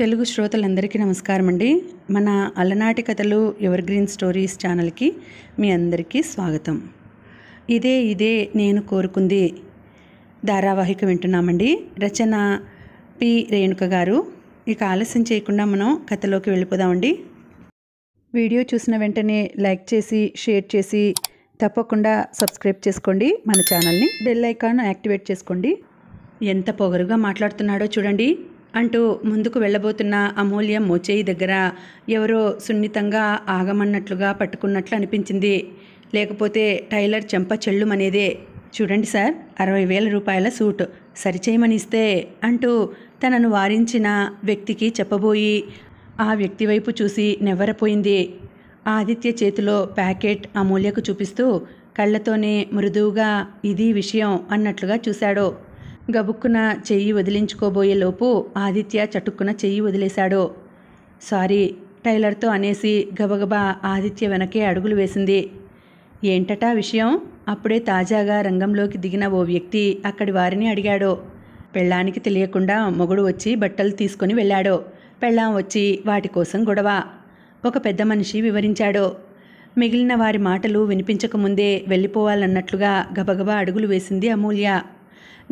తెలుగు శ్రోతలందరికీ నమస్కారం అండి మన అలనాటి కథలు ఎవర్ గ్రీన్ స్టోరీస్ ఛానల్కి మీ అందరికీ స్వాగతం ఇదే ఇదే నేను కోరుకుంది ధారావాహిక వింటున్నామండి రచన పి రేణుక గారు ఇక ఆలస్యం చేయకుండా మనం కథలోకి వెళ్ళిపోదామండి వీడియో చూసిన వెంటనే లైక్ చేసి షేర్ చేసి తప్పకుండా సబ్స్క్రైబ్ చేసుకోండి మన ఛానల్ని బెల్ ఐకాన్ యాక్టివేట్ చేసుకోండి ఎంత పొగరుగా మాట్లాడుతున్నాడో చూడండి అంటూ ముందుకు వెళ్ళబోతున్న అమూల్య మోచేయి దగ్గర ఎవరో సున్నితంగా ఆగమన్నట్లుగా పట్టుకున్నట్లు అనిపించింది లేకపోతే టైలర్ చెంప చెల్లుమనేదే చూడండి సార్ అరవై వేల రూపాయల సూట్ సరిచేయమని ఇస్తే అంటూ తనను వారించిన వ్యక్తికి చెప్పబోయి ఆ వ్యక్తి వైపు చూసి నెవ్వరపోయింది ఆదిత్య చేతిలో ప్యాకెట్ అమూల్యకు చూపిస్తూ కళ్ళతోనే మృదువుగా ఇది విషయం అన్నట్లుగా చూశాడు గబుక్కున చెయ్యి వదిలించుకోబోయే లోపు ఆదిత్య చటుక్కున చెయ్యి వదిలేశాడు సారీ టైలర్తో అనేసి గబగబా ఆదిత్య వెనకే అడుగులు వేసింది ఏంటటా విషయం అప్పుడే తాజాగా రంగంలోకి దిగిన ఓ వ్యక్తి అక్కడి వారిని అడిగాడు పెళ్ళానికి తెలియకుండా మొగుడు వచ్చి బట్టలు తీసుకొని వెళ్ళాడు పెళ్ళాం వచ్చి వాటి కోసం గొడవ ఒక పెద్ద మనిషి వివరించాడు మిగిలిన వారి మాటలు వినిపించకముందే వెళ్ళిపోవాలన్నట్లుగా గబగబా అడుగులు వేసింది అమూల్య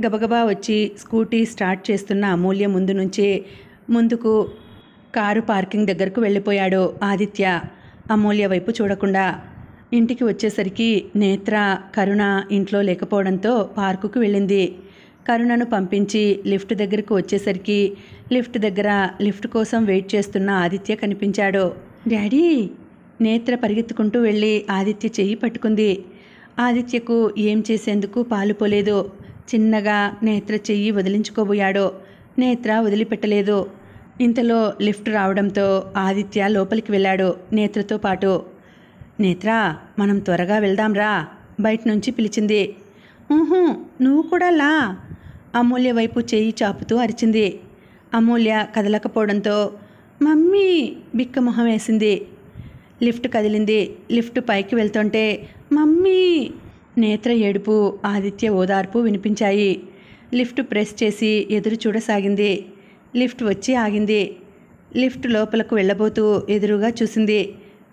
గబగబా వచ్చి స్కూటీ స్టార్ట్ చేస్తున్న అమూల్య ముందు నుంచే ముందుకు కారు పార్కింగ్ దగ్గరకు వెళ్ళిపోయాడు ఆదిత్య అమూల్య వైపు చూడకుండా ఇంటికి వచ్చేసరికి నేత్ర కరుణ ఇంట్లో లేకపోవడంతో పార్కుకు వెళ్ళింది కరుణను పంపించి లిఫ్ట్ దగ్గరకు వచ్చేసరికి లిఫ్ట్ దగ్గర లిఫ్ట్ కోసం వెయిట్ చేస్తున్న ఆదిత్య కనిపించాడు డాడీ నేత్ర పరిగెత్తుకుంటూ వెళ్ళి ఆదిత్య చెయ్యి పట్టుకుంది ఆదిత్యకు ఏం చేసేందుకు పాలుపోలేదు చిన్నగా నేత్ర చెయ్యి వదిలించుకోబోయాడో నేత్ర వదిలిపెట్టలేదు ఇంతలో లిఫ్ట్ రావడంతో ఆదిత్య లోపలికి వెళ్ళాడు నేత్రతో పాటు నేత్ర మనం త్వరగా వెళ్దాంరా బయట నుంచి పిలిచింది ఊహూ నువ్వు కూడా లా అమూల్య వైపు చేయి చాపుతూ అరిచింది అమూల్య కదలకపోవడంతో మమ్మీ బిక్కమొహం వేసింది లిఫ్ట్ కదిలింది లిఫ్ట్ పైకి వెళ్తుంటే మమ్మీ నేత్ర ఏడుపు ఆదిత్య ఓదార్పు వినిపించాయి లిఫ్ట్ ప్రెస్ చేసి ఎదురు చూడసాగింది లిఫ్ట్ వచ్చి ఆగింది లిఫ్ట్ లోపలకు వెళ్ళబోతూ ఎదురుగా చూసింది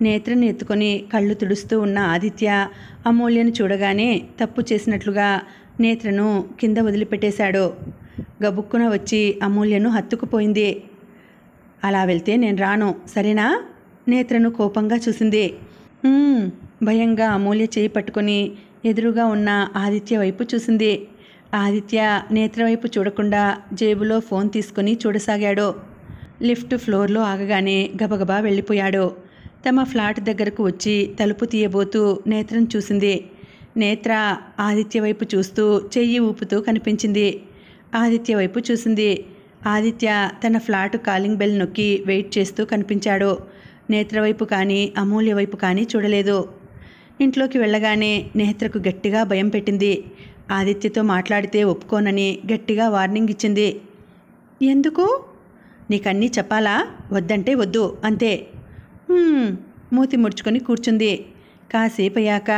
నేత్రని ఎత్తుకొని కళ్ళు తుడుస్తూ ఉన్న ఆదిత్య అమూల్యను చూడగానే తప్పు చేసినట్లుగా నేత్రను కింద వదిలిపెట్టేశాడు గబుక్కున వచ్చి అమూల్యను హత్తుకుపోయింది అలా వెళ్తే నేను రాను సరేనా నేత్రను కోపంగా చూసింది భయంగా అమూల్య చేయి పట్టుకొని ఎదురుగా ఉన్న ఆదిత్య వైపు చూసింది ఆదిత్య నేత్రవైపు చూడకుండా జేబులో ఫోన్ తీసుకుని చూడసాగాడు లిఫ్ట్ ఫ్లోర్లో ఆగగానే గబగబా వెళ్ళిపోయాడు తమ ఫ్లాట్ దగ్గరకు వచ్చి తలుపు తీయబోతూ నేత్రం చూసింది నేత్ర ఆదిత్య వైపు చూస్తూ చెయ్యి ఊపుతూ కనిపించింది ఆదిత్య వైపు చూసింది ఆదిత్య తన ఫ్లాట్ కాలింగ్ బెల్ నొక్కి వెయిట్ చేస్తూ కనిపించాడు నేత్రవైపు కానీ అమూల్య వైపు కానీ చూడలేదు ఇంట్లోకి వెళ్ళగానే నేత్రకు గట్టిగా భయం పెట్టింది ఆదిత్యతో మాట్లాడితే ఒప్పుకోనని గట్టిగా వార్నింగ్ ఇచ్చింది ఎందుకు నీకన్నీ చెప్పాలా వద్దంటే వద్దు అంతే మూతి ముడుచుకొని కూర్చుంది కాసేపయ్యాక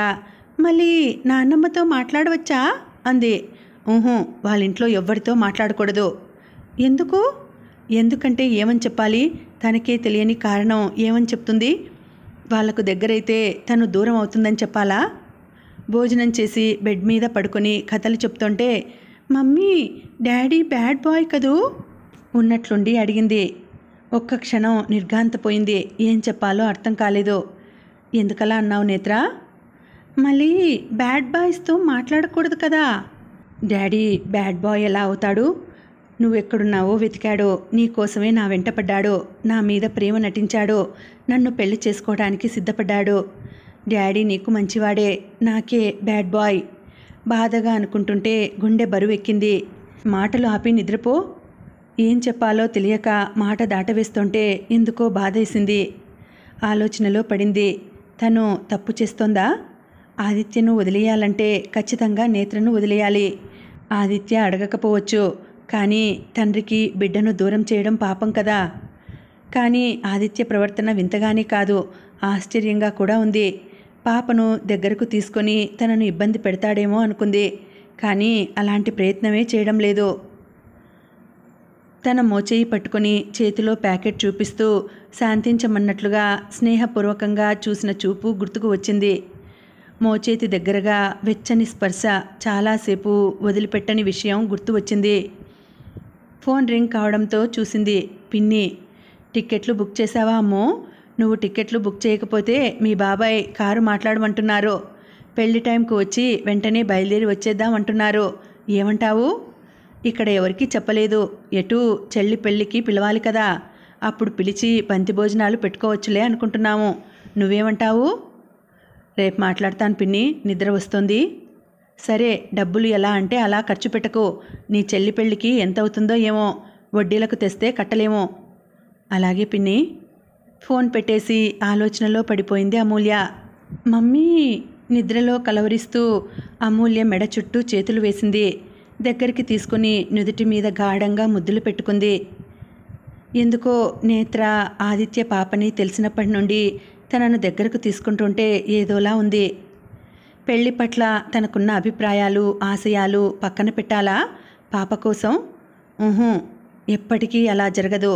మళ్ళీ నాన్నమ్మతో మాట్లాడవచ్చా అంది ఊహూ వాళ్ళ ఇంట్లో ఎవ్వరితో మాట్లాడకూడదు ఎందుకు ఎందుకంటే ఏమని చెప్పాలి తనకే తెలియని కారణం ఏమని చెప్తుంది వాళ్లకు దగ్గరైతే తను దూరం అవుతుందని చెప్పాలా భోజనం చేసి బెడ్ మీద పడుకొని కథలు చెప్తుంటే మమ్మీ డాడీ బ్యాడ్ బాయ్ కదూ ఉన్నట్లుండి అడిగింది ఒక్క క్షణం నిర్ఘాంతపోయింది ఏం చెప్పాలో అర్థం కాలేదు ఎందుకలా అన్నావు నేత్ర మళ్ళీ బ్యాడ్ బాయ్స్తో మాట్లాడకూడదు కదా డాడీ బ్యాడ్ బాయ్ ఎలా అవుతాడు నువ్వెక్కడున్నావో వెతికాడో నీకోసమే నా వెంటపడ్డాడో నా మీద ప్రేమ నటించాడో నన్ను పెళ్లి చేసుకోవడానికి సిద్ధపడ్డాడో డాడీ నీకు మంచివాడే నాకే బ్యాడ్ బాయ్ బాధగా అనుకుంటుంటే గుండె బరువెక్కింది మాటలు ఆపి నిద్రపో ఏం చెప్పాలో తెలియక మాట దాటవేస్తుంటే ఎందుకో బాధేసింది ఆలోచనలో పడింది తను తప్పు చేస్తోందా ఆదిత్యను వదిలేయాలంటే ఖచ్చితంగా నేత్రను వదిలేయాలి ఆదిత్య అడగకపోవచ్చు కానీ తండ్రికి బిడ్డను దూరం చేయడం పాపం కదా కానీ ఆదిత్య ప్రవర్తన వింతగానే కాదు ఆశ్చర్యంగా కూడా ఉంది పాపను దగ్గరకు తీసుకొని తనను ఇబ్బంది పెడతాడేమో అనుకుంది కానీ అలాంటి ప్రయత్నమే చేయడం లేదు తన మోచేయి పట్టుకొని చేతిలో ప్యాకెట్ చూపిస్తూ శాంతించమన్నట్లుగా స్నేహపూర్వకంగా చూసిన చూపు గుర్తుకు వచ్చింది మోచేతి దగ్గరగా వెచ్చని స్పర్శ చాలాసేపు వదిలిపెట్టని విషయం గుర్తు వచ్చింది ఫోన్ రింగ్ కావడంతో చూసింది పిన్ని టిక్కెట్లు బుక్ చేసావా అమ్మో నువ్వు టిక్కెట్లు బుక్ చేయకపోతే మీ బాబాయ్ కారు మాట్లాడమంటున్నారు పెళ్లి టైంకు వచ్చి వెంటనే బయలుదేరి వచ్చేద్దాం అంటున్నారు ఏమంటావు ఇక్కడ ఎవరికీ చెప్పలేదు ఎటు చెల్లి పెళ్ళికి పిలవాలి కదా అప్పుడు పిలిచి బంతి భోజనాలు పెట్టుకోవచ్చులే అనుకుంటున్నాము నువ్వేమంటావు రేపు మాట్లాడతాను పిన్ని నిద్ర వస్తుంది సరే డబ్బులు ఎలా అంటే అలా ఖర్చు పెట్టకు నీ చెల్లి పెళ్ళికి ఎంత అవుతుందో ఏమో వడ్డీలకు తెస్తే కట్టలేమో అలాగే పిన్ని ఫోన్ పెట్టేసి ఆలోచనలో పడిపోయింది అమూల్య మమ్మీ నిద్రలో కలవరిస్తూ అమూల్య మెడ చుట్టూ చేతులు వేసింది దగ్గరికి తీసుకుని నుదుటి మీద గాఢంగా ముద్దులు పెట్టుకుంది ఎందుకో నేత్ర ఆదిత్య పాపని తెలిసినప్పటి నుండి తనను దగ్గరకు తీసుకుంటుంటే ఏదోలా ఉంది పెళ్లి పట్ల తనకున్న అభిప్రాయాలు ఆశయాలు పక్కన పెట్టాలా పాప కోసం ఊహూ ఎప్పటికీ అలా జరగదు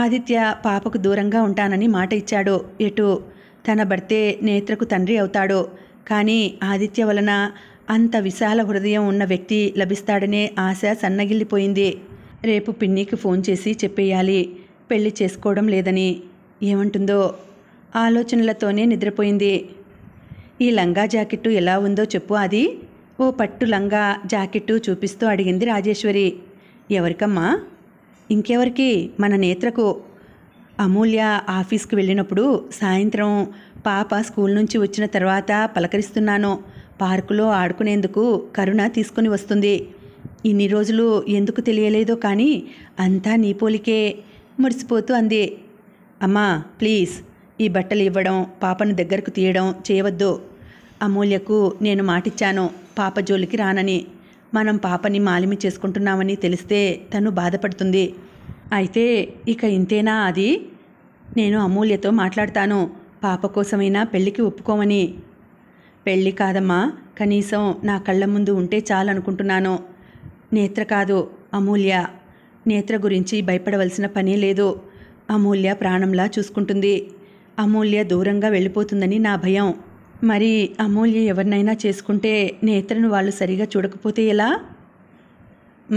ఆదిత్య పాపకు దూరంగా ఉంటానని మాట ఇచ్చాడు ఎటు తన భర్తే నేత్రకు తండ్రి అవుతాడు కానీ ఆదిత్య వలన అంత విశాల హృదయం ఉన్న వ్యక్తి లభిస్తాడనే ఆశ సన్నగిల్లిపోయింది రేపు పిన్నికి ఫోన్ చేసి చెప్పేయాలి పెళ్లి చేసుకోవడం లేదని ఏమంటుందో ఆలోచనలతోనే నిద్రపోయింది ఈ లంగా జాకెట్టు ఎలా ఉందో చెప్పు అది ఓ పట్టు లంగా జాకెట్టు చూపిస్తూ అడిగింది రాజేశ్వరి ఎవరికమ్మా ఇంకెవరికి మన నేత్రకు అమూల్య ఆఫీస్కి వెళ్ళినప్పుడు సాయంత్రం పాప స్కూల్ నుంచి వచ్చిన తర్వాత పలకరిస్తున్నాను పార్కులో ఆడుకునేందుకు కరుణ తీసుకుని వస్తుంది ఇన్ని రోజులు ఎందుకు తెలియలేదో కానీ అంతా నీ పోలికే మురిసిపోతూ అంది అమ్మా ప్లీజ్ ఈ బట్టలు ఇవ్వడం పాపను దగ్గరకు తీయడం చేయవద్దు అమూల్యకు నేను మాటిచ్చాను పాప జోలికి రానని మనం పాపని మాలిమి చేసుకుంటున్నామని తెలిస్తే తను బాధపడుతుంది అయితే ఇక ఇంతేనా అది నేను అమూల్యతో మాట్లాడతాను పాప కోసమైనా పెళ్ళికి ఒప్పుకోమని పెళ్ళి కాదమ్మా కనీసం నా కళ్ళ ముందు ఉంటే చాలనుకుంటున్నాను నేత్ర కాదు అమూల్య నేత్ర గురించి భయపడవలసిన పని లేదు అమూల్య ప్రాణంలా చూసుకుంటుంది అమూల్య దూరంగా వెళ్ళిపోతుందని నా భయం మరి అమూల్య ఎవరినైనా చేసుకుంటే నేత్రను వాళ్ళు సరిగా చూడకపోతే ఎలా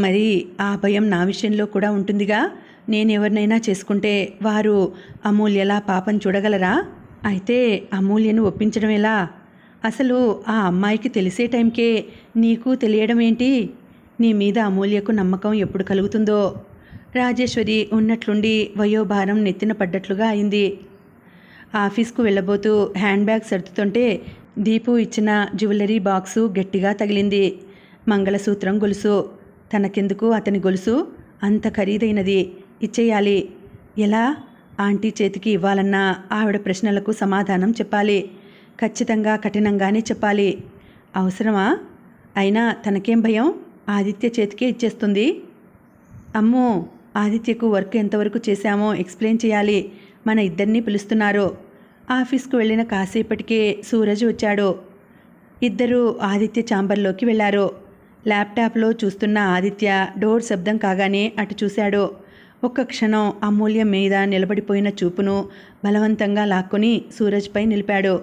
మరి ఆ భయం నా విషయంలో కూడా ఉంటుందిగా నేను ఎవరినైనా చేసుకుంటే వారు అమూల్యలా పాపం చూడగలరా అయితే అమూల్యను ఒప్పించడం ఎలా అసలు ఆ అమ్మాయికి తెలిసే టైంకే నీకు తెలియడం ఏంటి నీ మీద అమూల్యకు నమ్మకం ఎప్పుడు కలుగుతుందో రాజేశ్వరి ఉన్నట్లుండి వయోభారం నెత్తిన పడ్డట్లుగా అయింది ఆఫీస్కు వెళ్ళబోతూ హ్యాండ్ బ్యాగ్ సర్దుతుంటే దీపు ఇచ్చిన జ్యువెలరీ బాక్సు గట్టిగా తగిలింది మంగళసూత్రం గొలుసు తనకెందుకు అతని గొలుసు అంత ఖరీదైనది ఇచ్చేయాలి ఎలా ఆంటీ చేతికి ఇవ్వాలన్న ఆవిడ ప్రశ్నలకు సమాధానం చెప్పాలి ఖచ్చితంగా కఠినంగానే చెప్పాలి అవసరమా అయినా తనకేం భయం ఆదిత్య చేతికే ఇచ్చేస్తుంది అమ్మో ఆదిత్యకు వర్క్ ఎంతవరకు చేశామో ఎక్స్ప్లెయిన్ చేయాలి మన ఇద్దరినీ పిలుస్తున్నారు ఆఫీస్కు వెళ్ళిన కాసేపటికే సూరజ్ వచ్చాడు ఇద్దరూ ఆదిత్య ఛాంబర్లోకి వెళ్ళారు ల్యాప్టాప్లో చూస్తున్న ఆదిత్య డోర్ శబ్దం కాగానే అటు చూశాడు ఒక్క క్షణం అమూల్యం మీద నిలబడిపోయిన చూపును బలవంతంగా లాక్కొని సూరజ్పై నిలిపాడు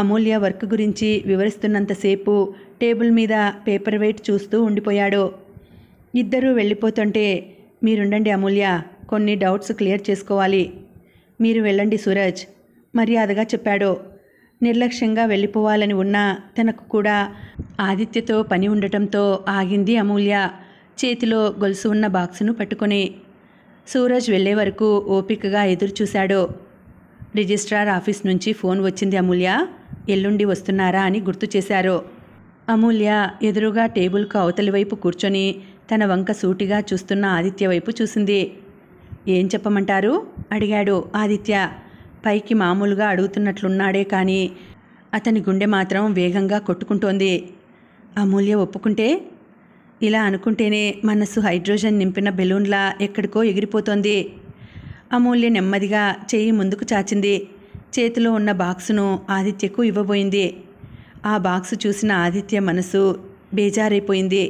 అమూల్య వర్క్ గురించి వివరిస్తున్నంతసేపు టేబుల్ మీద పేపర్ వెయిట్ చూస్తూ ఉండిపోయాడు ఇద్దరూ వెళ్ళిపోతుంటే మీరుండండి అమూల్య కొన్ని డౌట్స్ క్లియర్ చేసుకోవాలి మీరు వెళ్ళండి సూరజ్ మర్యాదగా చెప్పాడు నిర్లక్ష్యంగా వెళ్ళిపోవాలని ఉన్నా తనకు కూడా ఆదిత్యతో పని ఉండటంతో ఆగింది అమూల్య చేతిలో గొలుసు ఉన్న బాక్సును పట్టుకొని సూరజ్ వెళ్లే వరకు ఓపికగా ఎదురుచూశాడు రిజిస్ట్రార్ ఆఫీస్ నుంచి ఫోన్ వచ్చింది అమూల్య ఎల్లుండి వస్తున్నారా అని గుర్తు చేశారు అమూల్య ఎదురుగా టేబుల్కు అవతలి వైపు కూర్చొని తన వంక సూటిగా చూస్తున్న ఆదిత్య వైపు చూసింది ఏం చెప్పమంటారు అడిగాడు ఆదిత్య పైకి మామూలుగా అడుగుతున్నట్లున్నాడే కానీ అతని గుండె మాత్రం వేగంగా కొట్టుకుంటోంది అమూల్య ఒప్పుకుంటే ఇలా అనుకుంటేనే మనసు హైడ్రోజన్ నింపిన బెలూన్లా ఎక్కడికో ఎగిరిపోతోంది అమూల్య నెమ్మదిగా చేయి ముందుకు చాచింది చేతిలో ఉన్న బాక్సును ఆదిత్యకు ఇవ్వబోయింది ఆ బాక్సు చూసిన ఆదిత్య మనసు బేజారైపోయింది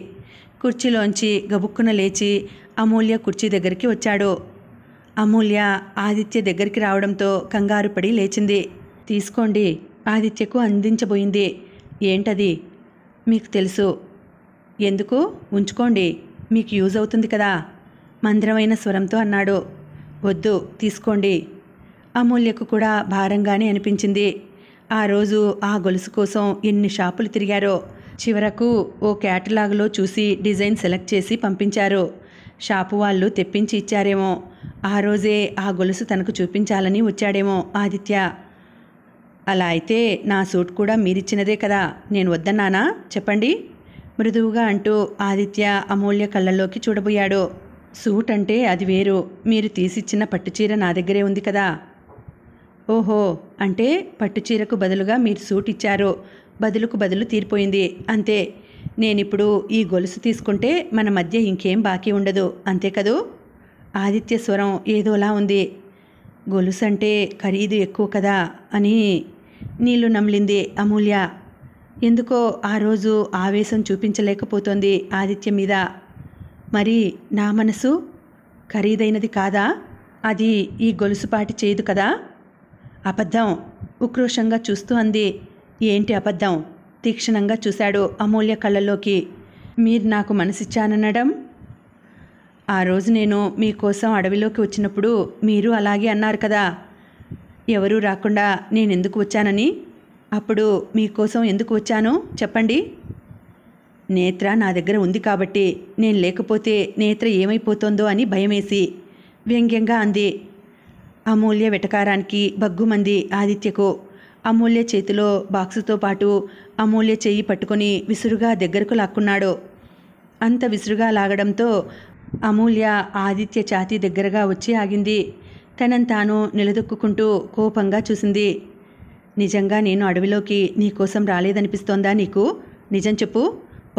కుర్చీలోంచి గబుక్కున లేచి అమూల్య కుర్చీ దగ్గరికి వచ్చాడు అమూల్య ఆదిత్య దగ్గరికి రావడంతో కంగారు పడి లేచింది తీసుకోండి ఆదిత్యకు అందించబోయింది ఏంటది మీకు తెలుసు ఎందుకు ఉంచుకోండి మీకు యూజ్ అవుతుంది కదా మందిరమైన స్వరంతో అన్నాడు వద్దు తీసుకోండి అమూల్యకు కూడా భారంగానే అనిపించింది ఆ రోజు ఆ గొలుసు కోసం ఎన్ని షాపులు తిరిగారో చివరకు ఓ క్యాటలాగ్లో చూసి డిజైన్ సెలెక్ట్ చేసి పంపించారు షాపు వాళ్ళు తెప్పించి ఇచ్చారేమో ఆ రోజే ఆ గొలుసు తనకు చూపించాలని వచ్చాడేమో ఆదిత్య అలా అయితే నా సూట్ కూడా మీరిచ్చినదే కదా నేను వద్దన్నానా చెప్పండి మృదువుగా అంటూ ఆదిత్య అమూల్య కళ్ళల్లోకి చూడబోయాడు సూట్ అంటే అది వేరు మీరు తీసిచ్చిన పట్టుచీర నా దగ్గరే ఉంది కదా ఓహో అంటే పట్టుచీరకు బదులుగా మీరు సూట్ ఇచ్చారు బదులుకు బదులు తీరిపోయింది అంతే నేనిప్పుడు ఈ గొలుసు తీసుకుంటే మన మధ్య ఇంకేం బాకీ ఉండదు అంతే కదూ ఆదిత్య స్వరం ఏదోలా ఉంది గొలుసు అంటే ఖరీదు ఎక్కువ కదా అని నీళ్లు నమిలింది అమూల్య ఎందుకో ఆ రోజు ఆవేశం చూపించలేకపోతోంది ఆదిత్య మీద మరి నా మనసు ఖరీదైనది కాదా అది ఈ గొలుసుపాటి చేయదు కదా అబద్ధం ఉక్రోషంగా చూస్తూ అంది ఏంటి అబద్ధం తీక్షణంగా చూశాడు అమూల్య కళ్ళలోకి మీరు నాకు మనసిచ్చాననడం ఆ రోజు నేను మీకోసం అడవిలోకి వచ్చినప్పుడు మీరు అలాగే అన్నారు కదా ఎవరూ రాకుండా నేను ఎందుకు వచ్చానని అప్పుడు మీకోసం ఎందుకు వచ్చానో చెప్పండి నేత్ర నా దగ్గర ఉంది కాబట్టి నేను లేకపోతే నేత్ర ఏమైపోతుందో అని భయమేసి వ్యంగ్యంగా అంది అమూల్య వెటకారానికి బగ్గుమంది ఆదిత్యకు అమూల్య చేతిలో బాక్సుతో పాటు అమూల్య చేయి పట్టుకొని విసురుగా దగ్గరకు లాక్కున్నాడు అంత విసురుగా లాగడంతో అమూల్య ఆదిత్య ఛాతీ దగ్గరగా వచ్చి ఆగింది తనను తాను నిలదొక్కుంటూ కోపంగా చూసింది నిజంగా నేను అడవిలోకి నీకోసం రాలేదనిపిస్తోందా నీకు నిజం చెప్పు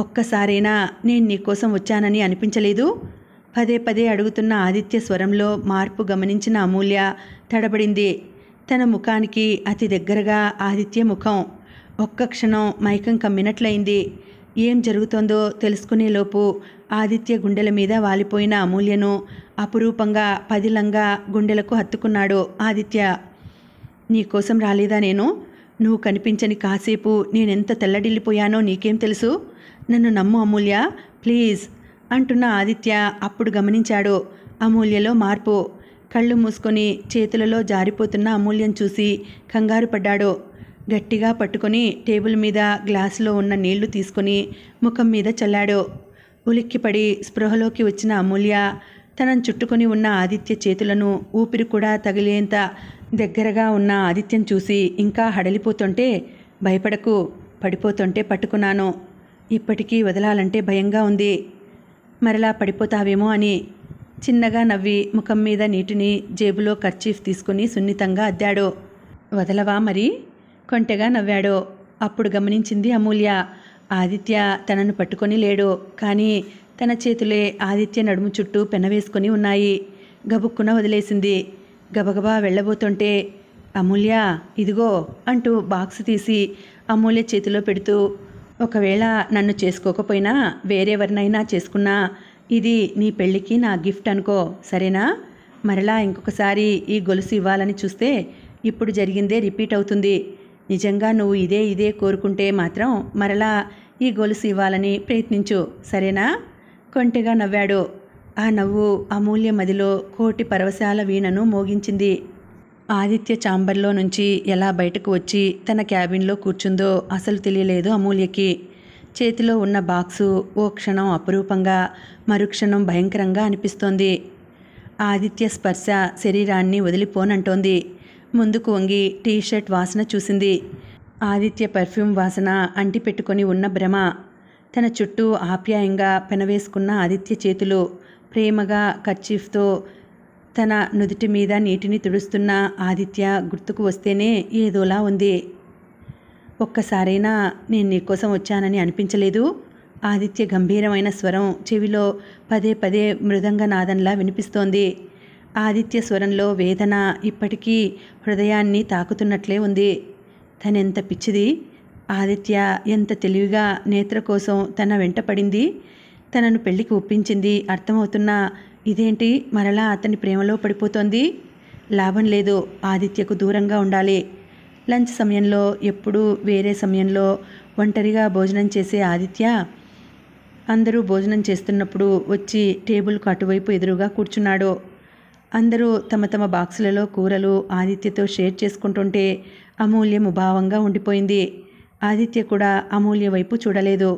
ఒక్కసారైనా నేను నీకోసం వచ్చానని అనిపించలేదు పదే పదే అడుగుతున్న ఆదిత్య స్వరంలో మార్పు గమనించిన అమూల్య తడబడింది తన ముఖానికి అతి దగ్గరగా ఆదిత్య ముఖం ఒక్క క్షణం మైకం కమ్మినట్లయింది ఏం జరుగుతోందో తెలుసుకునేలోపు ఆదిత్య గుండెల మీద వాలిపోయిన అమూల్యను అపురూపంగా పదిలంగా గుండెలకు హత్తుకున్నాడు ఆదిత్య నీకోసం రాలేదా నేను నువ్వు కనిపించని కాసేపు నేనెంత తెల్లడిల్లిపోయానో నీకేం తెలుసు నన్ను నమ్ము అమూల్య ప్లీజ్ అంటున్న ఆదిత్య అప్పుడు గమనించాడు అమూల్యలో మార్పు కళ్ళు మూసుకొని చేతులలో జారిపోతున్న అమూల్యం చూసి కంగారు పడ్డాడు గట్టిగా పట్టుకొని టేబుల్ మీద గ్లాసులో ఉన్న నీళ్లు తీసుకొని ముఖం మీద చల్లాడు ఉలిక్కిపడి స్పృహలోకి వచ్చిన అమూల్య తనను చుట్టుకొని ఉన్న ఆదిత్య చేతులను ఊపిరి కూడా తగిలేంత దగ్గరగా ఉన్న ఆదిత్యం చూసి ఇంకా హడలిపోతుంటే భయపడకు పడిపోతుంటే పట్టుకున్నాను ఇప్పటికీ వదలాలంటే భయంగా ఉంది మరలా పడిపోతావేమో అని చిన్నగా నవ్వి ముఖం మీద నీటిని జేబులో కర్చీఫ్ తీసుకుని సున్నితంగా అద్దాడు వదలవా మరి కొంటెగా నవ్వాడు అప్పుడు గమనించింది అమూల్య ఆదిత్య తనను పట్టుకొని లేడు కానీ తన చేతులే ఆదిత్య నడుము చుట్టూ పెనవేసుకొని ఉన్నాయి గబుక్కున వదిలేసింది గబగబా వెళ్ళబోతుంటే అమూల్య ఇదిగో అంటూ బాక్స్ తీసి అమూల్య చేతిలో పెడుతూ ఒకవేళ నన్ను చేసుకోకపోయినా వేరేవరినైనా చేసుకున్నా ఇది నీ పెళ్ళికి నా గిఫ్ట్ అనుకో సరేనా మరలా ఇంకొకసారి ఈ గొలుసు ఇవ్వాలని చూస్తే ఇప్పుడు జరిగిందే రిపీట్ అవుతుంది నిజంగా నువ్వు ఇదే ఇదే కోరుకుంటే మాత్రం మరలా ఈ గొలుసు ఇవ్వాలని ప్రయత్నించు సరేనా కొంటెగా నవ్వాడు ఆ నవ్వు అమూల్య మదిలో కోటి పరవశాల వీణను మోగించింది ఆదిత్య చాంబర్లో నుంచి ఎలా బయటకు వచ్చి తన క్యాబిన్లో కూర్చుందో అసలు తెలియలేదు అమూల్యకి చేతిలో ఉన్న బాక్సు ఓ క్షణం అపురూపంగా మరుక్షణం భయంకరంగా అనిపిస్తోంది ఆదిత్య స్పర్శ శరీరాన్ని వదిలిపోనంటోంది ముందుకు వంగి టీ షర్ట్ వాసన చూసింది ఆదిత్య పర్ఫ్యూమ్ వాసన అంటిపెట్టుకొని ఉన్న భ్రమ తన చుట్టూ ఆప్యాయంగా పెనవేసుకున్న ఆదిత్య చేతులు ప్రేమగా కర్చీఫ్తో తన నుదుటి మీద నీటిని తుడుస్తున్న ఆదిత్య గుర్తుకు వస్తేనే ఏదోలా ఉంది ఒక్కసారైనా నేను నీకోసం వచ్చానని అనిపించలేదు ఆదిత్య గంభీరమైన స్వరం చెవిలో పదే పదే మృదంగనాదంలా వినిపిస్తోంది ఆదిత్య స్వరంలో వేదన ఇప్పటికీ హృదయాన్ని తాకుతున్నట్లే ఉంది తనెంత పిచ్చిది ఆదిత్య ఎంత తెలివిగా నేత్ర కోసం తన వెంట పడింది తనను పెళ్లికి ఒప్పించింది అర్థమవుతున్నా ఇదేంటి మరలా అతని ప్రేమలో పడిపోతోంది లాభం లేదు ఆదిత్యకు దూరంగా ఉండాలి లంచ్ సమయంలో ఎప్పుడూ వేరే సమయంలో ఒంటరిగా భోజనం చేసే ఆదిత్య అందరూ భోజనం చేస్తున్నప్పుడు వచ్చి టేబుల్కు అటువైపు ఎదురుగా కూర్చున్నాడు అందరూ తమ తమ బాక్సులలో కూరలు ఆదిత్యతో షేర్ చేసుకుంటుంటే అమూల్య ముభావంగా ఉండిపోయింది ఆదిత్య కూడా అమూల్య వైపు చూడలేదు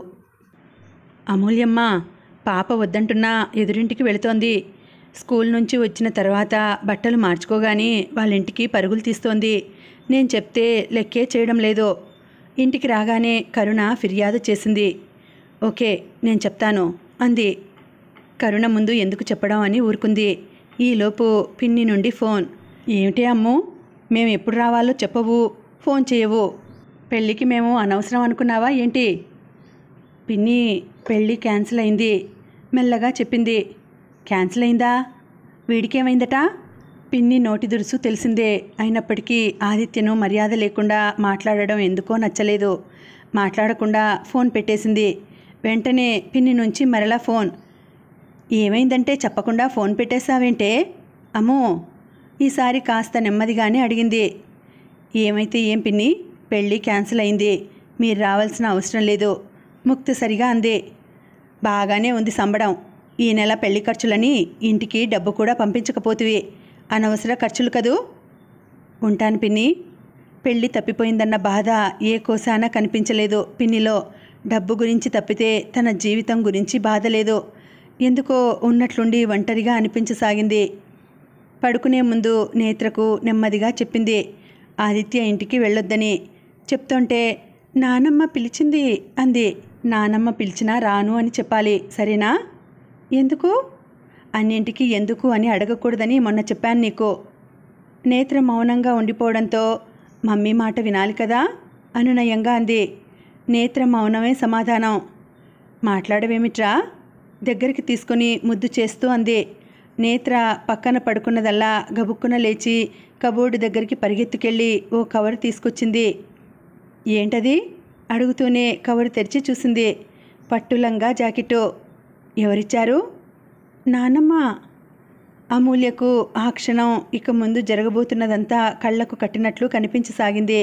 అమూల్యమ్మ పాప వద్దంటున్నా ఎదురింటికి వెళుతోంది స్కూల్ నుంచి వచ్చిన తర్వాత బట్టలు మార్చుకోగానే వాళ్ళ ఇంటికి పరుగులు తీస్తోంది నేను చెప్తే లెక్కే చేయడం లేదు ఇంటికి రాగానే కరుణ ఫిర్యాదు చేసింది ఓకే నేను చెప్తాను అంది కరుణ ముందు ఎందుకు చెప్పడం అని ఊరుకుంది ఈలోపు పిన్ని నుండి ఫోన్ ఏమిటి అమ్ము మేము ఎప్పుడు రావాలో చెప్పవు ఫోన్ చేయవు పెళ్ళికి మేము అనవసరం అనుకున్నావా ఏంటి పిన్ని పెళ్ళి క్యాన్సిల్ అయింది మెల్లగా చెప్పింది క్యాన్సిల్ అయిందా వీడికేమైందట పిన్ని నోటి దురుసు తెలిసిందే అయినప్పటికీ ఆదిత్యను మర్యాద లేకుండా మాట్లాడడం ఎందుకో నచ్చలేదు మాట్లాడకుండా ఫోన్ పెట్టేసింది వెంటనే పిన్ని నుంచి మరలా ఫోన్ ఏమైందంటే చెప్పకుండా ఫోన్ పెట్టేశావేంటే అమ్మో ఈసారి కాస్త నెమ్మదిగానే అడిగింది ఏమైతే ఏం పిన్ని పెళ్ళి క్యాన్సిల్ అయింది మీరు రావాల్సిన అవసరం లేదు ముక్తి సరిగా అంది బాగానే ఉంది సంబడం ఈ నెల పెళ్లి ఖర్చులని ఇంటికి డబ్బు కూడా పంపించకపోతివి అనవసర ఖర్చులు కదూ ఉంటాను పిన్ని పెళ్ళి తప్పిపోయిందన్న బాధ ఏ కోసానా కనిపించలేదు పిన్నిలో డబ్బు గురించి తప్పితే తన జీవితం గురించి బాధ లేదు ఎందుకో ఉన్నట్లుండి ఒంటరిగా అనిపించసాగింది పడుకునే ముందు నేత్రకు నెమ్మదిగా చెప్పింది ఆదిత్య ఇంటికి వెళ్ళొద్దని చెప్తుంటే నానమ్మ పిలిచింది అంది నానమ్మ పిలిచినా రాను అని చెప్పాలి సరేనా ఎందుకు అన్నింటికి ఎందుకు అని అడగకూడదని మొన్న చెప్పాను నీకు నేత్ర మౌనంగా ఉండిపోవడంతో మమ్మీ మాట వినాలి కదా అనునయంగా అంది నేత్ర మౌనమే సమాధానం మాట్లాడవేమిట్రా దగ్గరికి తీసుకుని ముద్దు చేస్తూ అంది నేత్ర పక్కన పడుకున్నదల్లా గబుక్కున లేచి కబోర్డు దగ్గరికి పరిగెత్తుకెళ్ళి ఓ కవర్ తీసుకొచ్చింది ఏంటది అడుగుతూనే కవర్ తెరిచి చూసింది పట్టులంగా జాకెట్టు ఎవరిచ్చారు నానమ్మ అమూల్యకు ఆ క్షణం ఇక ముందు జరగబోతున్నదంతా కళ్లకు కట్టినట్లు కనిపించసాగింది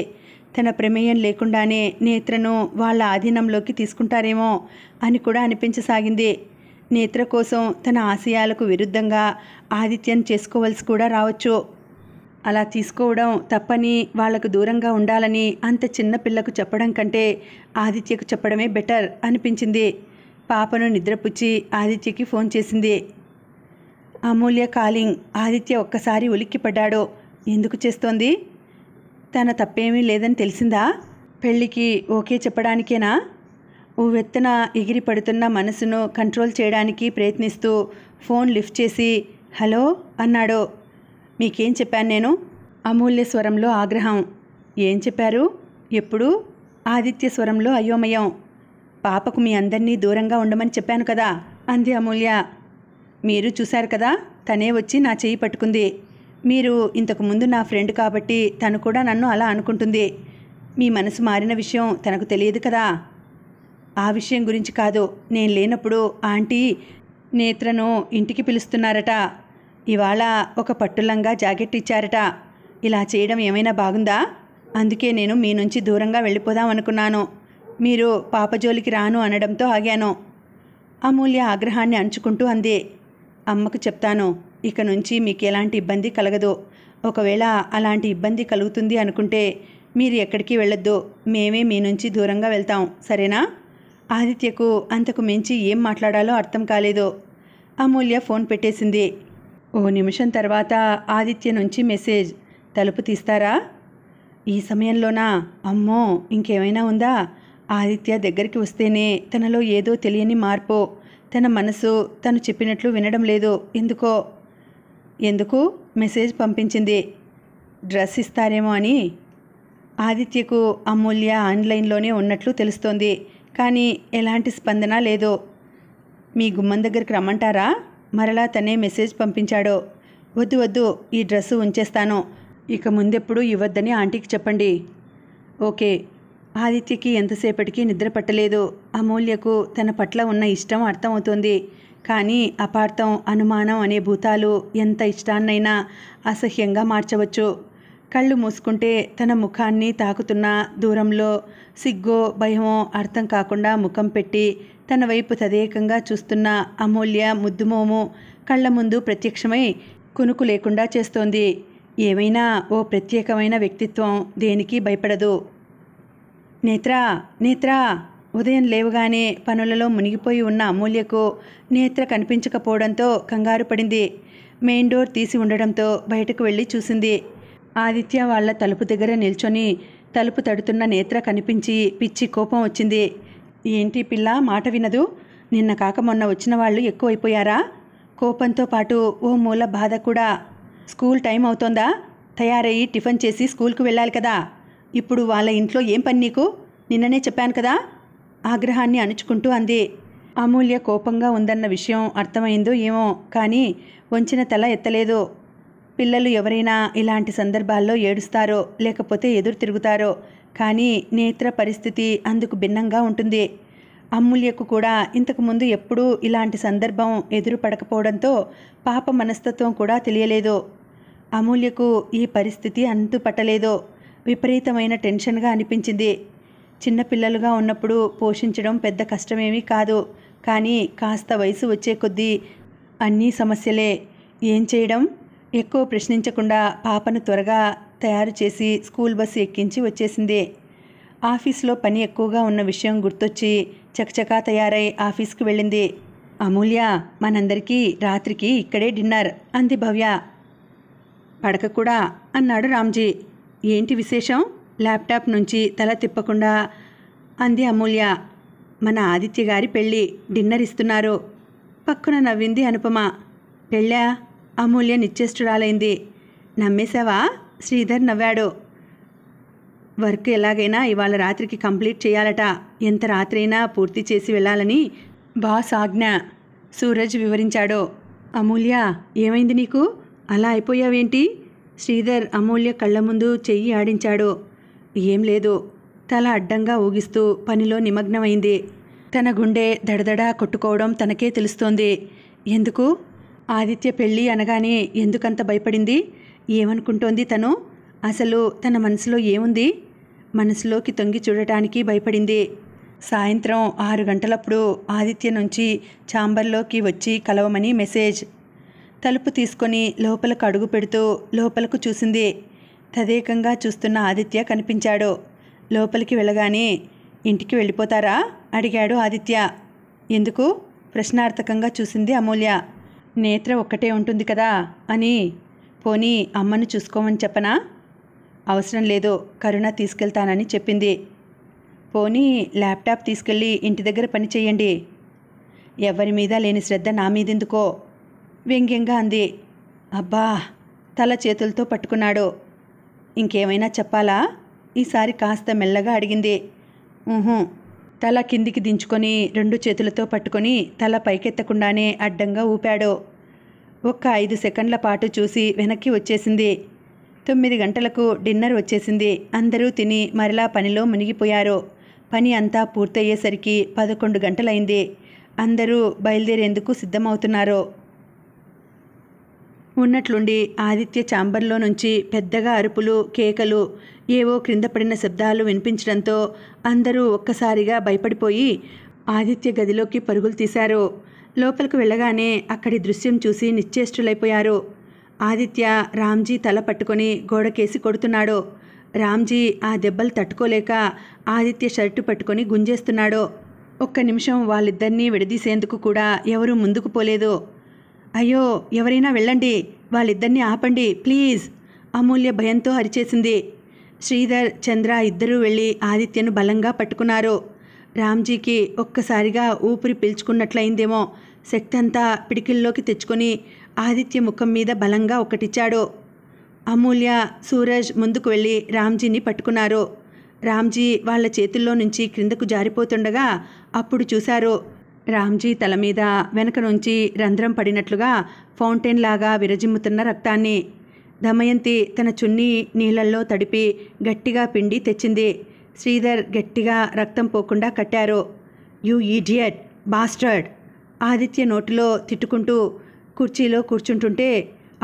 తన ప్రమేయం లేకుండానే నేత్రను వాళ్ళ ఆధీనంలోకి తీసుకుంటారేమో అని కూడా అనిపించసాగింది నేత్ర కోసం తన ఆశయాలకు విరుద్ధంగా ఆదిత్యం చేసుకోవలసి కూడా రావచ్చు అలా తీసుకోవడం తప్పని వాళ్లకు దూరంగా ఉండాలని అంత చిన్న పిల్లకు చెప్పడం కంటే ఆదిత్యకు చెప్పడమే బెటర్ అనిపించింది పాపను నిద్రపుచ్చి ఆదిత్యకి ఫోన్ చేసింది అమూల్య కాలింగ్ ఆదిత్య ఒక్కసారి ఉలిక్కిపడ్డాడు ఎందుకు చేస్తోంది తన తప్పేమీ లేదని తెలిసిందా పెళ్ళికి ఓకే చెప్పడానికేనా ఉవ్వెత్తున ఎగిరి పడుతున్న మనసును కంట్రోల్ చేయడానికి ప్రయత్నిస్తూ ఫోన్ లిఫ్ట్ చేసి హలో అన్నాడు మీకేం చెప్పాను నేను అమూల్య స్వరంలో ఆగ్రహం ఏం చెప్పారు ఎప్పుడు ఆదిత్య స్వరంలో అయోమయం పాపకు మీ అందరినీ దూరంగా ఉండమని చెప్పాను కదా అంది అమూల్య మీరు చూశారు కదా తనే వచ్చి నా చేయి పట్టుకుంది మీరు ఇంతకుముందు నా ఫ్రెండ్ కాబట్టి తను కూడా నన్ను అలా అనుకుంటుంది మీ మనసు మారిన విషయం తనకు తెలియదు కదా ఆ విషయం గురించి కాదు నేను లేనప్పుడు ఆంటీ నేత్రను ఇంటికి పిలుస్తున్నారట ఇవాళ ఒక పట్టులంగా జాకెట్ ఇచ్చారట ఇలా చేయడం ఏమైనా బాగుందా అందుకే నేను మీ నుంచి దూరంగా వెళ్ళిపోదాం అనుకున్నాను మీరు పాప జోలికి రాను అనడంతో ఆగాను అమూల్య ఆగ్రహాన్ని అంచుకుంటూ అంది అమ్మకు చెప్తాను ఇక నుంచి మీకు ఎలాంటి ఇబ్బంది కలగదు ఒకవేళ అలాంటి ఇబ్బంది కలుగుతుంది అనుకుంటే మీరు ఎక్కడికి వెళ్ళొద్దు మేమే మీ నుంచి దూరంగా వెళ్తాం సరేనా ఆదిత్యకు అంతకు మించి ఏం మాట్లాడాలో అర్థం కాలేదు అమూల్య ఫోన్ పెట్టేసింది ఓ నిమిషం తర్వాత ఆదిత్య నుంచి మెసేజ్ తలుపు తీస్తారా ఈ సమయంలోనా అమ్మో ఇంకేమైనా ఉందా ఆదిత్య దగ్గరికి వస్తేనే తనలో ఏదో తెలియని మార్పు తన మనసు తను చెప్పినట్లు వినడం లేదు ఎందుకో ఎందుకు మెసేజ్ పంపించింది డ్రెస్ ఇస్తారేమో అని ఆదిత్యకు అమూల్య ఆన్లైన్లోనే ఉన్నట్లు తెలుస్తోంది కానీ ఎలాంటి స్పందన లేదో మీ గుమ్మం దగ్గరికి రమ్మంటారా మరలా తనే మెసేజ్ పంపించాడో వద్దు వద్దు ఈ డ్రెస్సు ఉంచేస్తాను ఇక ముందెప్పుడు ఇవ్వద్దని ఆంటీకి చెప్పండి ఓకే ఆదిత్యకి ఎంతసేపటికి నిద్ర పట్టలేదు అమూల్యకు తన పట్ల ఉన్న ఇష్టం అర్థమవుతుంది కానీ అపార్థం అనుమానం అనే భూతాలు ఎంత ఇష్టాన్నైనా అసహ్యంగా మార్చవచ్చు కళ్ళు మూసుకుంటే తన ముఖాన్ని తాకుతున్న దూరంలో సిగ్గో భయమో అర్థం కాకుండా ముఖం పెట్టి తన వైపు తదేకంగా చూస్తున్న అమూల్య ముద్దుమోము కళ్ళ ముందు ప్రత్యక్షమై కునుకు లేకుండా చేస్తోంది ఏమైనా ఓ ప్రత్యేకమైన వ్యక్తిత్వం దేనికి భయపడదు నేత్రా నేత్రా ఉదయం లేవగానే పనులలో మునిగిపోయి ఉన్న అమూల్యకు నేత్ర కనిపించకపోవడంతో కంగారు పడింది మెయిన్ డోర్ తీసి ఉండడంతో బయటకు వెళ్ళి చూసింది ఆదిత్య వాళ్ళ తలుపు దగ్గర నిల్చొని తలుపు తడుతున్న నేత్ర కనిపించి పిచ్చి కోపం వచ్చింది ఏంటి పిల్ల మాట వినదు నిన్న కాక మొన్న వచ్చిన వాళ్ళు ఎక్కువైపోయారా కోపంతో పాటు ఓ మూల బాధ కూడా స్కూల్ టైం అవుతోందా తయారయ్యి టిఫిన్ చేసి స్కూల్కు వెళ్ళాలి కదా ఇప్పుడు వాళ్ళ ఇంట్లో ఏం పని నీకు నిన్ననే చెప్పాను కదా ఆగ్రహాన్ని అణుచుకుంటూ అంది అమూల్య కోపంగా ఉందన్న విషయం అర్థమైందో ఏమో కానీ వంచిన తల ఎత్తలేదు పిల్లలు ఎవరైనా ఇలాంటి సందర్భాల్లో ఏడుస్తారో లేకపోతే ఎదురు తిరుగుతారో కానీ నేత్ర పరిస్థితి అందుకు భిన్నంగా ఉంటుంది అమూల్యకు కూడా ఇంతకుముందు ఎప్పుడూ ఇలాంటి సందర్భం ఎదురు పడకపోవడంతో పాప మనస్తత్వం కూడా తెలియలేదు అమూల్యకు ఈ పరిస్థితి అంతు పట్టలేదో విపరీతమైన టెన్షన్గా అనిపించింది చిన్నపిల్లలుగా ఉన్నప్పుడు పోషించడం పెద్ద కష్టమేమీ కాదు కానీ కాస్త వయసు వచ్చే కొద్దీ అన్నీ సమస్యలే ఏం చేయడం ఎక్కువ ప్రశ్నించకుండా పాపను త్వరగా తయారు చేసి స్కూల్ బస్సు ఎక్కించి వచ్చేసింది ఆఫీస్లో పని ఎక్కువగా ఉన్న విషయం గుర్తొచ్చి చకచకా తయారై ఆఫీస్కి వెళ్ళింది అమూల్య మనందరికీ రాత్రికి ఇక్కడే డిన్నర్ అంది భవ్య పడక కూడా అన్నాడు రామ్జీ ఏంటి విశేషం ల్యాప్టాప్ నుంచి తల తిప్పకుండా అంది అమూల్య మన ఆదిత్య గారి పెళ్ళి డిన్నర్ ఇస్తున్నారు పక్కన నవ్వింది అనుపమ పెళ్ళా అమూల్య నిశ్చేష్టురాలైంది నమ్మేశావా శ్రీధర్ నవ్వాడు వర్క్ ఎలాగైనా ఇవాళ రాత్రికి కంప్లీట్ చేయాలట ఎంత రాత్రైనా పూర్తి చేసి వెళ్ళాలని బాస్ ఆజ్ఞ సూరజ్ వివరించాడు అమూల్య ఏమైంది నీకు అలా అయిపోయావేంటి శ్రీధర్ అమూల్య కళ్ళ ముందు చెయ్యి ఆడించాడు ఏం లేదు తల అడ్డంగా ఊగిస్తూ పనిలో నిమగ్నమైంది తన గుండె దడదడా కొట్టుకోవడం తనకే తెలుస్తోంది ఎందుకు ఆదిత్య పెళ్ళి అనగానే ఎందుకంత భయపడింది ఏమనుకుంటోంది తను అసలు తన మనసులో ఏముంది మనసులోకి తొంగి చూడటానికి భయపడింది సాయంత్రం ఆరు గంటలప్పుడు ఆదిత్య నుంచి ఛాంబర్లోకి వచ్చి కలవమని మెసేజ్ తలుపు తీసుకొని లోపలకు అడుగు పెడుతూ లోపలకు చూసింది తదేకంగా చూస్తున్న ఆదిత్య కనిపించాడు లోపలికి వెళ్ళగానే ఇంటికి వెళ్ళిపోతారా అడిగాడు ఆదిత్య ఎందుకు ప్రశ్నార్థకంగా చూసింది అమూల్య నేత్ర ఒక్కటే ఉంటుంది కదా అని పోనీ అమ్మను చూసుకోమని చెప్పనా అవసరం లేదు కరుణ తీసుకెళ్తానని చెప్పింది పోనీ ల్యాప్టాప్ తీసుకెళ్ళి ఇంటి దగ్గర పని చేయండి ఎవరి మీద లేని శ్రద్ధ నా మీదెందుకో వ్యంగ్యంగా అంది అబ్బా తల చేతులతో పట్టుకున్నాడు ఇంకేమైనా చెప్పాలా ఈసారి కాస్త మెల్లగా అడిగింది ఊహూ తల కిందికి దించుకొని రెండు చేతులతో పట్టుకొని తల పైకెత్తకుండానే అడ్డంగా ఊపాడు ఒక్క ఐదు సెకండ్ల పాటు చూసి వెనక్కి వచ్చేసింది తొమ్మిది గంటలకు డిన్నర్ వచ్చేసింది అందరూ తిని మరలా పనిలో మునిగిపోయారు పని అంతా పూర్తయ్యేసరికి పదకొండు గంటలైంది అందరూ బయలుదేరేందుకు సిద్ధమవుతున్నారు ఉన్నట్లుండి ఆదిత్య చాంబర్లో నుంచి పెద్దగా అరుపులు కేకలు ఏవో క్రింద పడిన శబ్దాలు వినిపించడంతో అందరూ ఒక్కసారిగా భయపడిపోయి ఆదిత్య గదిలోకి పరుగులు తీశారు లోపలికి వెళ్ళగానే అక్కడి దృశ్యం చూసి నిశ్చేష్టులైపోయారు ఆదిత్య రామ్జీ తల పట్టుకొని గోడకేసి కొడుతున్నాడు రామ్జీ ఆ దెబ్బలు తట్టుకోలేక ఆదిత్య షర్టు పట్టుకొని గుంజేస్తున్నాడు ఒక్క నిమిషం వాళ్ళిద్దరినీ విడదీసేందుకు కూడా ఎవరూ ముందుకు పోలేదు అయ్యో ఎవరైనా వెళ్ళండి వాళ్ళిద్దరినీ ఆపండి ప్లీజ్ అమూల్య భయంతో అరిచేసింది శ్రీధర్ చంద్ర ఇద్దరూ వెళ్ళి ఆదిత్యను బలంగా పట్టుకున్నారు రామ్జీకి ఒక్కసారిగా ఊపిరి పీల్చుకున్నట్లయిందేమో అంతా పిడికిల్లోకి తెచ్చుకొని ఆదిత్య ముఖం మీద బలంగా ఒకటిచ్చాడు అమూల్య సూరజ్ ముందుకు వెళ్ళి రామ్జీని పట్టుకున్నారు రామ్జీ వాళ్ళ చేతుల్లో నుంచి క్రిందకు జారిపోతుండగా అప్పుడు చూశారు రామ్జీ తల మీద వెనక నుంచి రంధ్రం పడినట్లుగా ఫౌంటైన్ లాగా విరజిమ్ముతున్న రక్తాన్ని దమయంతి తన చున్నీ నీళ్ళల్లో తడిపి గట్టిగా పిండి తెచ్చింది శ్రీధర్ గట్టిగా రక్తం పోకుండా కట్టారు యు ఈడియట్ బాస్టర్డ్ ఆదిత్య నోటిలో తిట్టుకుంటూ కుర్చీలో కూర్చుంటుంటే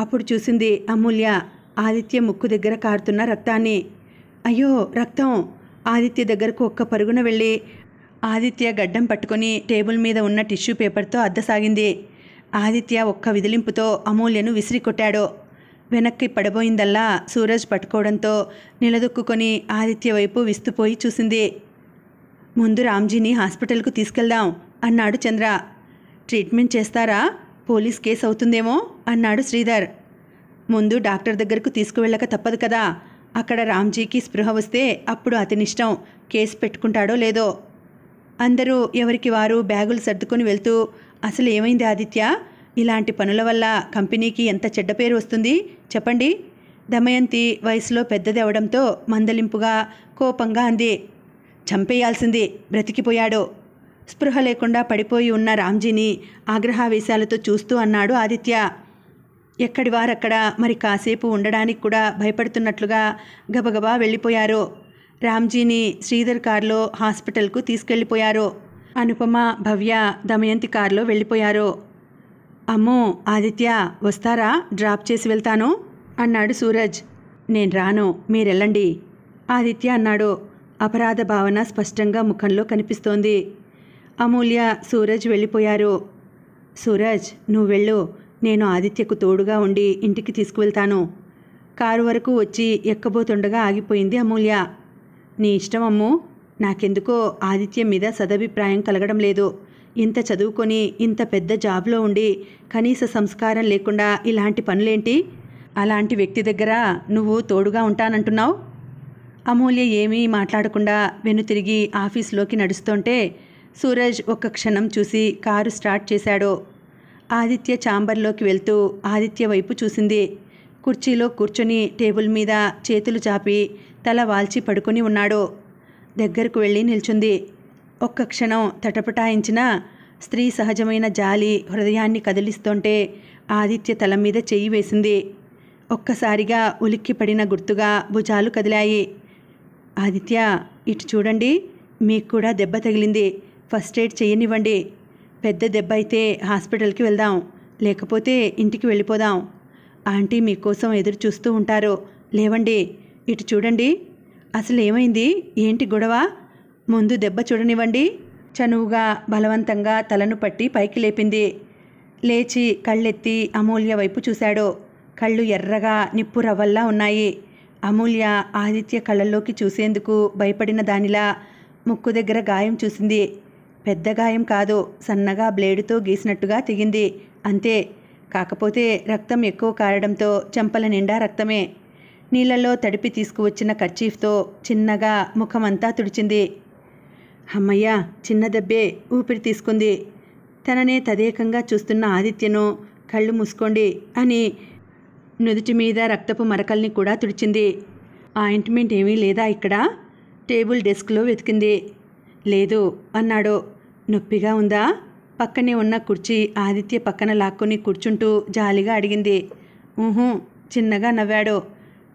అప్పుడు చూసింది అమూల్య ఆదిత్య ముక్కు దగ్గర కారుతున్న రక్తాన్ని అయ్యో రక్తం ఆదిత్య దగ్గరకు ఒక్క పరుగున వెళ్ళి ఆదిత్య గడ్డం పట్టుకుని టేబుల్ మీద ఉన్న టిష్యూ పేపర్తో అద్దసాగింది ఆదిత్య ఒక్క విదిలింపుతో అమూల్యను విసిరికొట్టాడు వెనక్కి పడబోయిందల్లా సూరజ్ పట్టుకోవడంతో నిలదొక్కుని ఆదిత్య వైపు విస్తుపోయి చూసింది ముందు రామ్జీని హాస్పిటల్కు తీసుకెళ్దాం అన్నాడు చంద్ర ట్రీట్మెంట్ చేస్తారా పోలీస్ కేసు అవుతుందేమో అన్నాడు శ్రీధర్ ముందు డాక్టర్ దగ్గరకు తీసుకువెళ్ళక తప్పదు కదా అక్కడ రామ్జీకి స్పృహ వస్తే అప్పుడు అతనిష్టం కేసు పెట్టుకుంటాడో లేదో అందరూ ఎవరికి వారు బ్యాగులు సర్దుకొని వెళ్తూ అసలు ఏమైంది ఆదిత్య ఇలాంటి పనుల వల్ల కంపెనీకి ఎంత చెడ్డ పేరు వస్తుంది చెప్పండి దమయంతి వయసులో పెద్దది అవడంతో మందలింపుగా కోపంగా అంది చంపేయాల్సింది బ్రతికిపోయాడు స్పృహ లేకుండా పడిపోయి ఉన్న రామ్జీని ఆగ్రహావేశాలతో చూస్తూ అన్నాడు ఆదిత్య ఎక్కడి వారక్కడ మరి కాసేపు ఉండడానికి కూడా భయపడుతున్నట్లుగా గబగబా వెళ్ళిపోయారు రామ్జీని శ్రీధర్ కారులో హాస్పిటల్కు తీసుకెళ్ళిపోయారు అనుపమ భవ్య దమయంతి కారులో వెళ్ళిపోయారు అమ్మో ఆదిత్య వస్తారా డ్రాప్ చేసి వెళ్తాను అన్నాడు సూరజ్ నేను రాను మీరెళ్ళండి ఆదిత్య అన్నాడు అపరాధ భావన స్పష్టంగా ముఖంలో కనిపిస్తోంది అమూల్య సూరజ్ వెళ్ళిపోయారు సూరజ్ నువ్వు వెళ్ళు నేను ఆదిత్యకు తోడుగా ఉండి ఇంటికి తీసుకువెళ్తాను కారు వరకు వచ్చి ఎక్కబోతుండగా ఆగిపోయింది అమూల్య నీ ఇష్టం అమ్మో నాకెందుకో ఆదిత్యం మీద సదభిప్రాయం కలగడం లేదు ఇంత చదువుకొని ఇంత పెద్ద జాబ్లో ఉండి కనీస సంస్కారం లేకుండా ఇలాంటి పనులేంటి అలాంటి వ్యక్తి దగ్గర నువ్వు తోడుగా ఉంటానంటున్నావు అమూల్య ఏమీ మాట్లాడకుండా వెనుతిరిగి ఆఫీస్లోకి నడుస్తుంటే సూరజ్ ఒక్క క్షణం చూసి కారు స్టార్ట్ చేశాడు ఆదిత్య ఛాంబర్లోకి వెళ్తూ ఆదిత్య వైపు చూసింది కుర్చీలో కూర్చొని టేబుల్ మీద చేతులు చాపి తల వాల్చి పడుకుని ఉన్నాడు దగ్గరకు వెళ్ళి నిల్చుంది ఒక్క క్షణం తటపటాయించిన స్త్రీ సహజమైన జాలి హృదయాన్ని కదిలిస్తుంటే ఆదిత్య తల మీద చెయ్యి వేసింది ఒక్కసారిగా పడిన గుర్తుగా భుజాలు కదిలాయి ఆదిత్య ఇటు చూడండి మీకు కూడా దెబ్బ తగిలింది ఫస్ట్ ఎయిడ్ చేయనివ్వండి పెద్ద దెబ్బ అయితే హాస్పిటల్కి వెళ్దాం లేకపోతే ఇంటికి వెళ్ళిపోదాం ఆంటీ మీకోసం ఎదురు చూస్తూ ఉంటారు లేవండి ఇటు చూడండి అసలు ఏమైంది ఏంటి గొడవ ముందు దెబ్బ చూడనివ్వండి చనువుగా బలవంతంగా తలను పట్టి పైకి లేపింది లేచి కళ్ళెత్తి అమూల్య వైపు చూశాడు కళ్ళు ఎర్రగా నిప్పు రవ్వల్లా ఉన్నాయి అమూల్య ఆదిత్య కళ్ళల్లోకి చూసేందుకు భయపడిన దానిలా ముక్కు దగ్గర గాయం చూసింది పెద్ద గాయం కాదు సన్నగా బ్లేడుతో గీసినట్టుగా తెగింది అంతే కాకపోతే రక్తం ఎక్కువ కారడంతో చెంపల నిండా రక్తమే నీళ్లలో తడిపి తీసుకువచ్చిన కర్చీఫ్తో చిన్నగా ముఖమంతా తుడిచింది అమ్మయ్య చిన్న దెబ్బే ఊపిరి తీసుకుంది తననే తదేకంగా చూస్తున్న ఆదిత్యను కళ్ళు మూసుకోండి అని నుదుటి మీద రక్తపు మరకల్ని కూడా తుడిచింది ఆయింట్మెంట్ ఏమీ లేదా ఇక్కడ టేబుల్ డెస్క్లో వెతికింది లేదు అన్నాడు నొప్పిగా ఉందా పక్కనే ఉన్న కుర్చీ ఆదిత్య పక్కన లాక్కొని కూర్చుంటూ జాలిగా అడిగింది ఊహూ చిన్నగా నవ్వాడు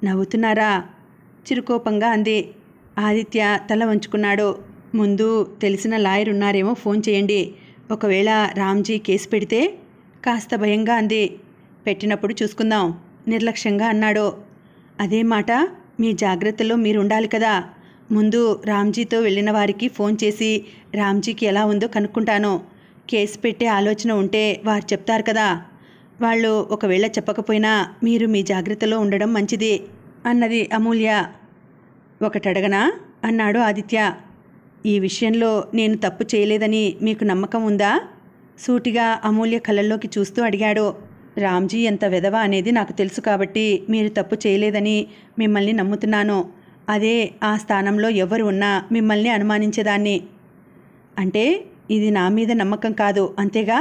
నవ్వుతున్నారా చిరుకోపంగా అంది ఆదిత్య తల వంచుకున్నాడు ముందు తెలిసిన లాయర్ ఉన్నారేమో ఫోన్ చేయండి ఒకవేళ రామ్జీ కేసు పెడితే కాస్త భయంగా అంది పెట్టినప్పుడు చూసుకుందాం నిర్లక్ష్యంగా అన్నాడు అదే మాట మీ జాగ్రత్తలో మీరుండాలి కదా ముందు రామ్జీతో వెళ్ళిన వారికి ఫోన్ చేసి రామ్జీకి ఎలా ఉందో కనుక్కుంటాను కేసు పెట్టే ఆలోచన ఉంటే వారు చెప్తారు కదా వాళ్ళు ఒకవేళ చెప్పకపోయినా మీరు మీ జాగ్రత్తలో ఉండడం మంచిది అన్నది అమూల్య ఒకటడగనా అన్నాడు ఆదిత్య ఈ విషయంలో నేను తప్పు చేయలేదని మీకు నమ్మకం ఉందా సూటిగా అమూల్య కళ్ళల్లోకి చూస్తూ అడిగాడు రామ్జీ ఎంత వెధవ అనేది నాకు తెలుసు కాబట్టి మీరు తప్పు చేయలేదని మిమ్మల్ని నమ్ముతున్నాను అదే ఆ స్థానంలో ఎవరు ఉన్నా మిమ్మల్ని అనుమానించేదాన్ని అంటే ఇది నా మీద నమ్మకం కాదు అంతేగా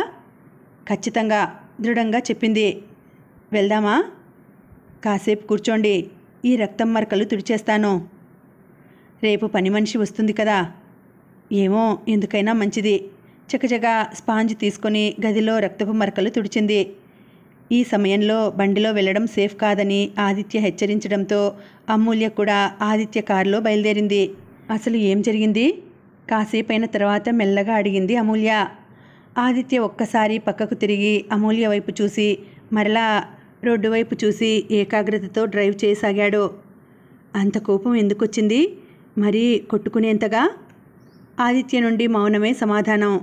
ఖచ్చితంగా దృఢంగా చెప్పింది వెళ్దామా కాసేపు కూర్చోండి ఈ రక్తం మరకలు తుడిచేస్తాను రేపు పని మనిషి వస్తుంది కదా ఏమో ఎందుకైనా మంచిది చకచగా స్పాంజ్ తీసుకొని గదిలో రక్తపు మరకలు తుడిచింది ఈ సమయంలో బండిలో వెళ్ళడం సేఫ్ కాదని ఆదిత్య హెచ్చరించడంతో అమూల్య కూడా ఆదిత్య కారులో బయలుదేరింది అసలు ఏం జరిగింది కాసేపైన తర్వాత మెల్లగా అడిగింది అమూల్య ఆదిత్య ఒక్కసారి పక్కకు తిరిగి అమూల్య వైపు చూసి మరలా రోడ్డు వైపు చూసి ఏకాగ్రతతో డ్రైవ్ చేయసాగాడు అంత కోపం ఎందుకొచ్చింది మరీ కొట్టుకునేంతగా ఆదిత్య నుండి మౌనమే సమాధానం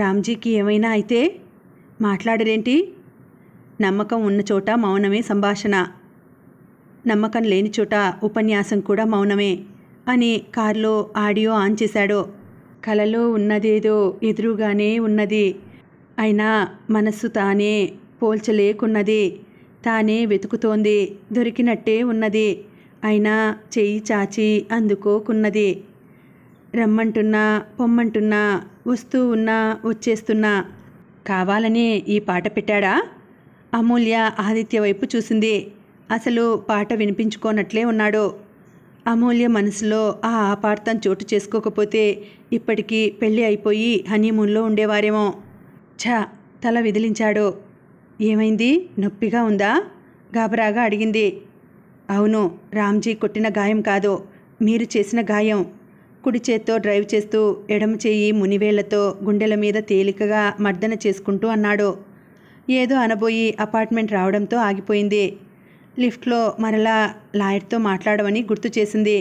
రామ్జీకి ఏమైనా అయితే మాట్లాడరేంటి నమ్మకం ఉన్న చోట మౌనమే సంభాషణ నమ్మకం లేని చోట ఉపన్యాసం కూడా మౌనమే అని కారులో ఆడియో ఆన్ చేశాడు కలలో ఉన్నదేదో ఎదురుగానే ఉన్నది అయినా మనస్సు తానే పోల్చలేకున్నది తానే వెతుకుతోంది దొరికినట్టే ఉన్నది అయినా చేయి చాచి అందుకోకున్నది రమ్మంటున్నా పొమ్మంటున్నా వస్తూ ఉన్నా వచ్చేస్తున్నా కావాలనే ఈ పాట పెట్టాడా అమూల్య ఆదిత్య వైపు చూసింది అసలు పాట వినిపించుకోనట్లే ఉన్నాడు అమూల్య మనసులో ఆ ఆపార్థం చోటు చేసుకోకపోతే ఇప్పటికీ పెళ్ళి అయిపోయి హనీమూన్లో ఉండేవారేమో ఛా తల విదిలించాడు ఏమైంది నొప్పిగా ఉందా గాబరాగా అడిగింది అవును రామ్జీ కొట్టిన గాయం కాదు మీరు చేసిన గాయం కుడి చేత్తో డ్రైవ్ చేస్తూ ఎడమ చేయి మునివేళ్లతో గుండెల మీద తేలికగా మర్దన చేసుకుంటూ అన్నాడు ఏదో అనబోయి అపార్ట్మెంట్ రావడంతో ఆగిపోయింది లిఫ్ట్లో మరలా లాయర్తో మాట్లాడమని గుర్తు చేసింది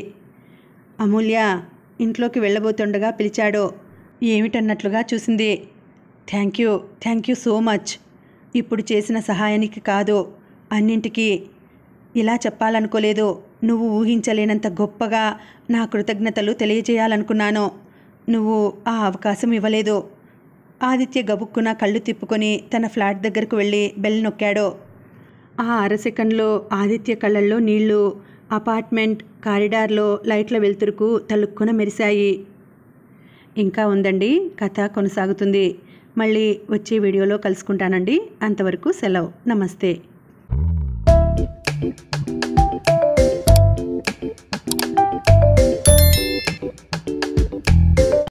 అమూల్య ఇంట్లోకి వెళ్ళబోతుండగా పిలిచాడు ఏమిటన్నట్లుగా చూసింది thank you thank you so much ఇప్పుడు చేసిన సహాయానికి కాదు అన్నింటికీ ఇలా చెప్పాలనుకోలేదు నువ్వు ఊహించలేనంత గొప్పగా నా కృతజ్ఞతలు తెలియజేయాలనుకున్నాను నువ్వు ఆ అవకాశం ఇవ్వలేదు ఆదిత్య గబుక్కున కళ్ళు తిప్పుకొని తన ఫ్లాట్ దగ్గరకు వెళ్ళి బెల్ నొక్కాడు ఆ అరసెకండ్లో ఆదిత్య కళ్ళల్లో నీళ్లు అపార్ట్మెంట్ కారిడార్లో లైట్ల వెలుతురుకు తలుక్కున మెరిశాయి ఇంకా ఉందండి కథ కొనసాగుతుంది మళ్ళీ వచ్చే వీడియోలో కలుసుకుంటానండి అంతవరకు సెలవు నమస్తే